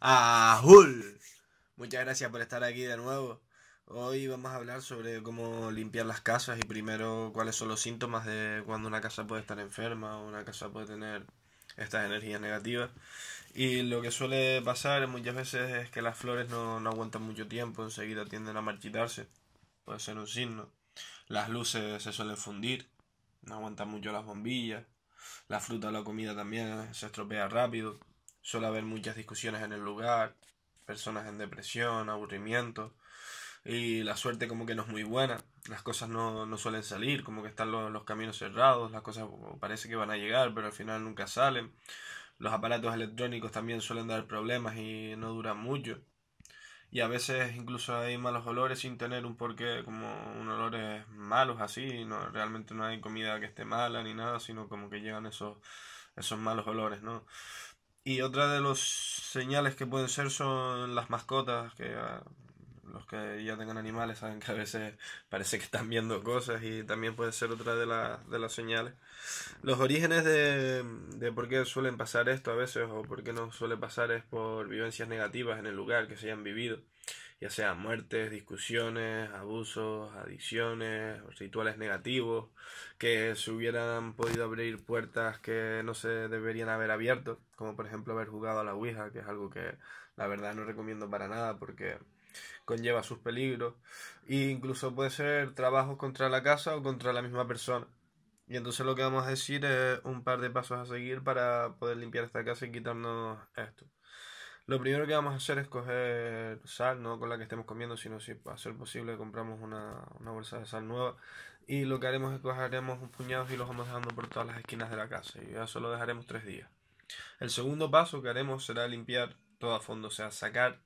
a Muchas gracias por estar aquí de nuevo. Hoy vamos a hablar sobre cómo limpiar las casas y primero cuáles son los síntomas de cuando una casa puede estar enferma o una casa puede tener estas energías negativas. Y lo que suele pasar muchas veces es que las flores no, no aguantan mucho tiempo, enseguida tienden a marchitarse. Puede ser un signo. Las luces se suelen fundir, no aguantan mucho las bombillas. La fruta o la comida también se estropea rápido. Suele haber muchas discusiones en el lugar, personas en depresión, aburrimiento. Y la suerte como que no es muy buena. Las cosas no, suelen salir, como que están los, caminos cerrados, las cosas parece que van a llegar, pero al final nunca salen. Los aparatos electrónicos también suelen dar problemas y no duran mucho y a veces incluso hay malos olores sin tener un porqué, como unos olores malos así, no, realmente no hay comida que esté mala ni nada, sino como que llegan esos, esos malos olores, ¿no? Y otra de las señales que pueden ser son las mascotas, que ah, los que ya tengan animales saben que a veces parece que están viendo cosas y también puede ser otra de, de las señales. Los orígenes de, de por qué suelen pasar esto a veces o por qué no suele pasar es por vivencias negativas en el lugar que se hayan vivido ya sea muertes, discusiones, abusos, adicciones, rituales negativos, que se hubieran podido abrir puertas que no se deberían haber abierto, como por ejemplo haber jugado a la Ouija, que es algo que la verdad no recomiendo para nada porque conlleva sus peligros, e incluso puede ser trabajos contra la casa o contra la misma persona. Y entonces lo que vamos a decir es un par de pasos a seguir para poder limpiar esta casa y quitarnos esto. Lo primero que vamos a hacer es coger sal, no con la que estemos comiendo, sino si a ser posible compramos una, bolsa de sal nueva. Y lo que haremos es cogeremos un puñado y los vamos dejando por todas las esquinas de la casa. Y ya solo dejaremos tres días. El segundo paso que haremos será limpiar todo a fondo, o sea, sacar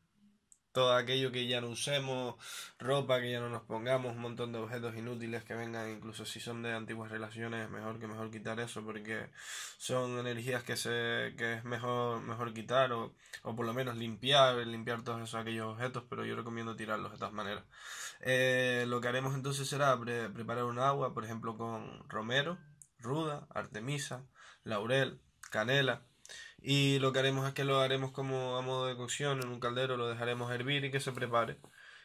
todo aquello que ya no usemos, ropa que ya no nos pongamos, un montón de objetos inútiles que vengan, incluso si son de antiguas relaciones, mejor que mejor quitar eso porque son energías que se que es mejor mejor quitar o, o por lo menos limpiar, limpiar todos esos aquellos objetos, pero yo recomiendo tirarlos de todas maneras. Eh, lo que haremos entonces será preparar un agua, por ejemplo con romero, ruda, artemisa, laurel, canela, y lo que haremos es que lo haremos como a modo de cocción en un caldero, lo dejaremos hervir y que se prepare.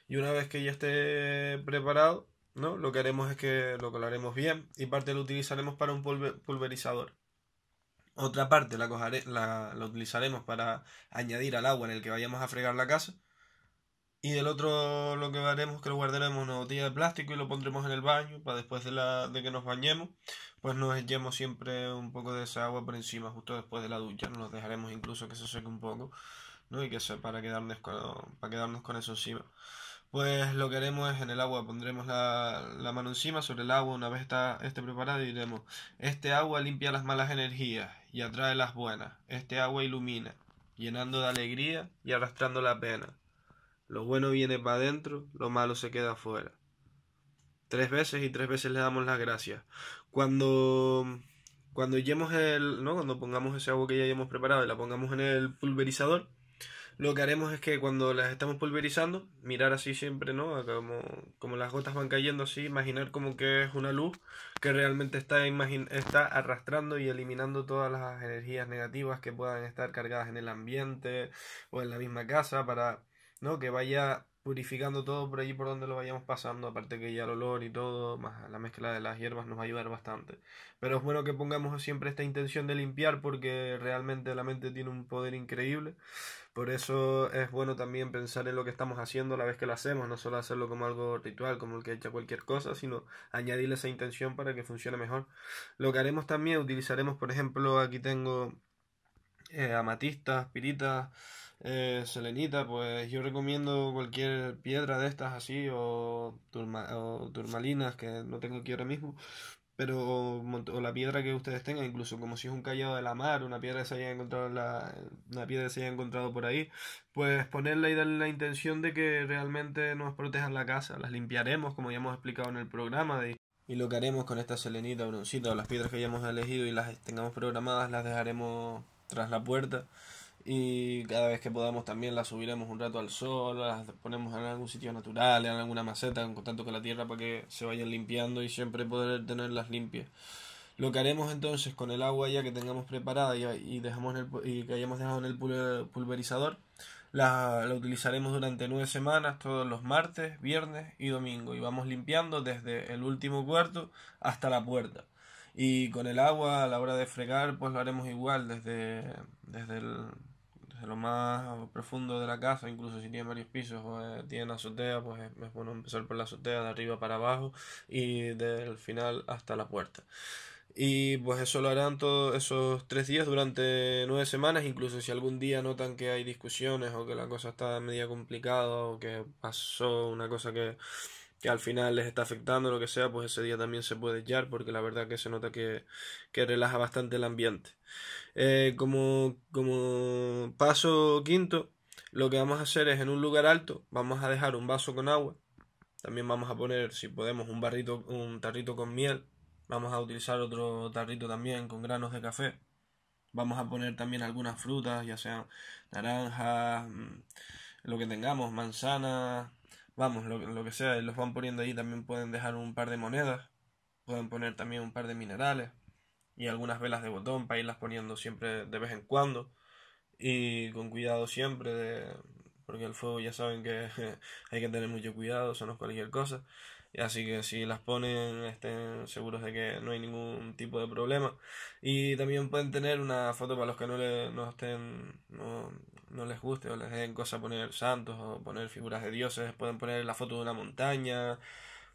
Y una vez que ya esté preparado, ¿no? Lo que haremos es que lo colaremos bien y parte lo utilizaremos para un pulverizador. Otra parte la, la utilizaremos para añadir al agua en el que vayamos a fregar la casa y del otro lo que haremos que lo guardaremos en una botella de plástico y lo pondremos en el baño para después de, la, de que nos bañemos, pues nos echemos siempre un poco de esa agua por encima justo después de la ducha, nos dejaremos incluso que se seque un poco, ¿no? Y que sea para quedarnos con, para quedarnos con eso encima. Pues lo que haremos es en el agua pondremos la, mano encima sobre el agua una vez está, esté preparado y diremos, este agua limpia las malas energías y atrae las buenas, este agua ilumina, llenando de alegría y arrastrando la pena. Lo bueno viene para adentro, lo malo se queda afuera. Tres veces y tres veces le damos las gracias. Cuando cuando el, ¿no? Cuando pongamos ese agua que ya hayamos preparado y la pongamos en el pulverizador, lo que haremos es que cuando las estamos pulverizando, mirar así siempre, ¿no? Como, como las gotas van cayendo así, imaginar como que es una luz que realmente está, está arrastrando y eliminando todas las energías negativas que puedan estar cargadas en el ambiente o en la misma casa para que vaya purificando todo por allí por donde lo vayamos pasando, aparte que ya el olor y todo, más la mezcla de las hierbas nos va a ayudar bastante. Pero es bueno que pongamos siempre esta intención de limpiar porque realmente la mente tiene un poder increíble. Por eso es bueno también pensar en lo que estamos haciendo la vez que lo hacemos, no solo hacerlo como algo ritual, como el que echa cualquier cosa, sino añadirle esa intención para que funcione mejor. Lo que haremos también, utilizaremos, por ejemplo, aquí tengo eh, amatistas, piritas, eh, selenita, pues yo recomiendo cualquier piedra de estas así o, turmalinas que no tengo aquí ahora mismo. Pero o, la piedra que ustedes tengan, incluso como si es un callado de la mar, una piedra que se haya encontrado, la, una piedra que se haya encontrado por ahí, pues ponerla y darle la intención de que realmente nos protejan la casa. Las limpiaremos, como ya hemos explicado en el programa, de y lo que haremos con esta selenita, broncita o las piedras que hayamos elegido y las tengamos programadas, las dejaremos tras la puerta y cada vez que podamos también las subiremos un rato al sol, las ponemos en algún sitio natural, en alguna maceta, en contacto con la tierra para que se vayan limpiando y siempre poder tenerlas limpias. Lo que haremos entonces con el agua ya que tengamos preparada y, dejamos en el, y que hayamos dejado en el pulverizador, la, la, utilizaremos durante nueve semanas, todos los martes, viernes y domingo. Y vamos limpiando desde el último cuarto hasta la puerta. Y con el agua a la hora de fregar, pues lo haremos igual desde, desde, lo más profundo de la casa, incluso si tiene varios pisos o eh, tiene azotea, pues es, es bueno empezar por la azotea de arriba para abajo y del final hasta la puerta. Y pues eso lo harán todos esos tres días durante nueve semanas, incluso si algún día notan que hay discusiones o que la cosa está media complicada o que pasó una cosa que que al final les está afectando lo que sea, pues ese día también se puede echar porque la verdad que se nota que, relaja bastante el ambiente. Eh, como, como paso quinto, lo que vamos a hacer es en un lugar alto, vamos a dejar un vaso con agua, también vamos a poner, si podemos, un, barrito, un tarrito con miel, vamos a utilizar otro tarrito también con granos de café, vamos a poner también algunas frutas, ya sean naranjas, mm, lo que tengamos, manzanas, vamos, lo, que sea, y los van poniendo ahí, también pueden dejar un par de monedas, pueden poner también un par de minerales y algunas velas de botón para irlas poniendo siempre de vez en cuando y con cuidado siempre de, porque el fuego ya saben que hay que tener mucho cuidado, eso no es cualquier cosa. Así que si las ponen, estén seguros de que no hay ningún tipo de problema. Y también pueden tener una foto para los que no, estén, les guste o les den cosa poner santos o poner figuras de dioses. Pueden poner la foto de una montaña,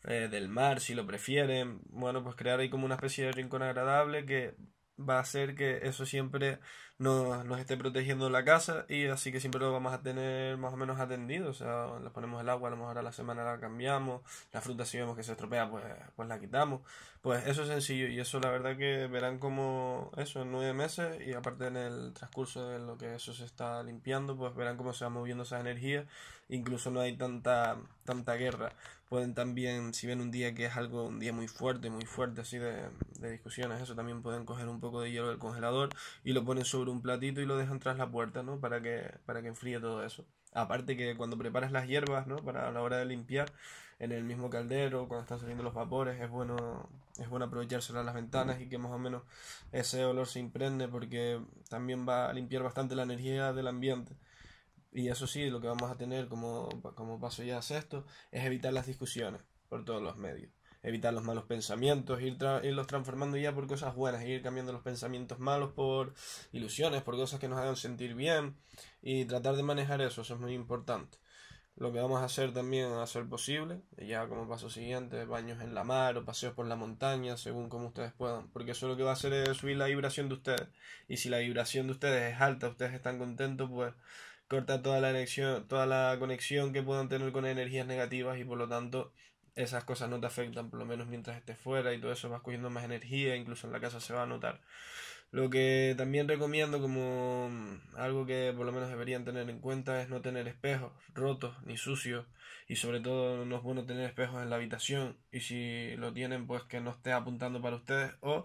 eh, del mar, si lo prefieren. Bueno, pues crear ahí como una especie de rincón agradable que va a hacer que eso siempre nos, nos esté protegiendo la casa y así que siempre lo vamos a tener más o menos atendido, o sea, le ponemos el agua, a lo mejor a la semana la cambiamos, la fruta si vemos que se estropea, pues, pues la quitamos, pues eso es sencillo y eso la verdad que verán como eso en nueve meses y aparte en el transcurso de lo que eso se está limpiando, pues verán cómo se va moviendo esas energías, incluso no hay tanta, tanta guerra, pueden también, si ven un día que es algo, un día muy fuerte, muy fuerte así de, de discusiones, eso también pueden coger un poco de hielo del congelador y lo ponen sobre un platito y lo dejan tras la puerta, ¿no? Para que, para que enfríe todo eso. Aparte que cuando preparas las hierbas, ¿no? Para la hora de limpiar, en el mismo caldero, cuando están saliendo los vapores, es bueno, es bueno aprovecharse las ventanas y que más o menos ese olor se impregne porque también va a limpiar bastante la energía del ambiente. Y eso sí, lo que vamos a tener como, como paso ya esto, es evitar las discusiones por todos los medios evitar los malos pensamientos, irlos transformando ya por cosas buenas, ir cambiando los pensamientos malos por ilusiones, por cosas que nos hagan sentir bien y tratar de manejar eso, eso es muy importante. Lo que vamos a hacer también a ser posible, ya como paso siguiente, baños en la mar o paseos por la montaña, según como ustedes puedan, porque eso lo que va a hacer es subir la vibración de ustedes. Y si la vibración de ustedes es alta, ustedes están contentos, pues corta toda la, toda la conexión que puedan tener con energías negativas y por lo tanto esas cosas no te afectan, por lo menos mientras estés fuera y todo eso vas cogiendo más energía, incluso en la casa se va a notar. Lo que también recomiendo como algo que por lo menos deberían tener en cuenta es no tener espejos rotos ni sucios y sobre todo no es bueno tener espejos en la habitación y si lo tienen pues que no esté apuntando para ustedes o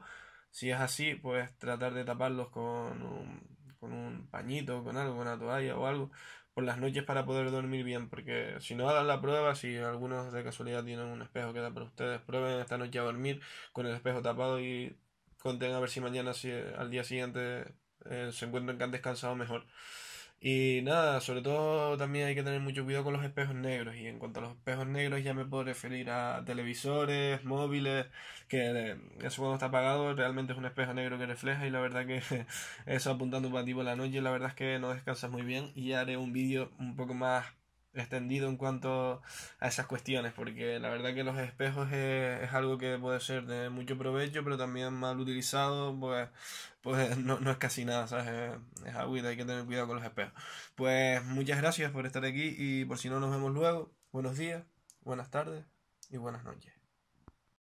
si es así pues tratar de taparlos con un, pañito o pañito, con algo, una toalla o algo por las noches para poder dormir bien, porque si no hagan la prueba, si algunos de casualidad tienen un espejo que da para ustedes, prueben esta noche a dormir con el espejo tapado y conten a ver si mañana si, al día siguiente eh, se encuentran que han descansado mejor. Y nada, sobre todo también hay que tener mucho cuidado con los espejos negros. Y en cuanto a los espejos negros ya me puedo referir a televisores, móviles, que eso cuando está apagado realmente es un espejo negro que refleja y la verdad que eso apuntando para ti la noche, la verdad es que no descansas muy bien y haré un vídeo un poco más extendido en cuanto a esas cuestiones, porque la verdad que los espejos es, algo que puede ser de mucho provecho, pero también mal utilizado, pues, pues no, es casi nada, ¿sabes? Es, agüita, hay que tener cuidado con los espejos. Pues muchas gracias por estar aquí y por si no nos vemos luego, buenos días, buenas tardes y buenas noches.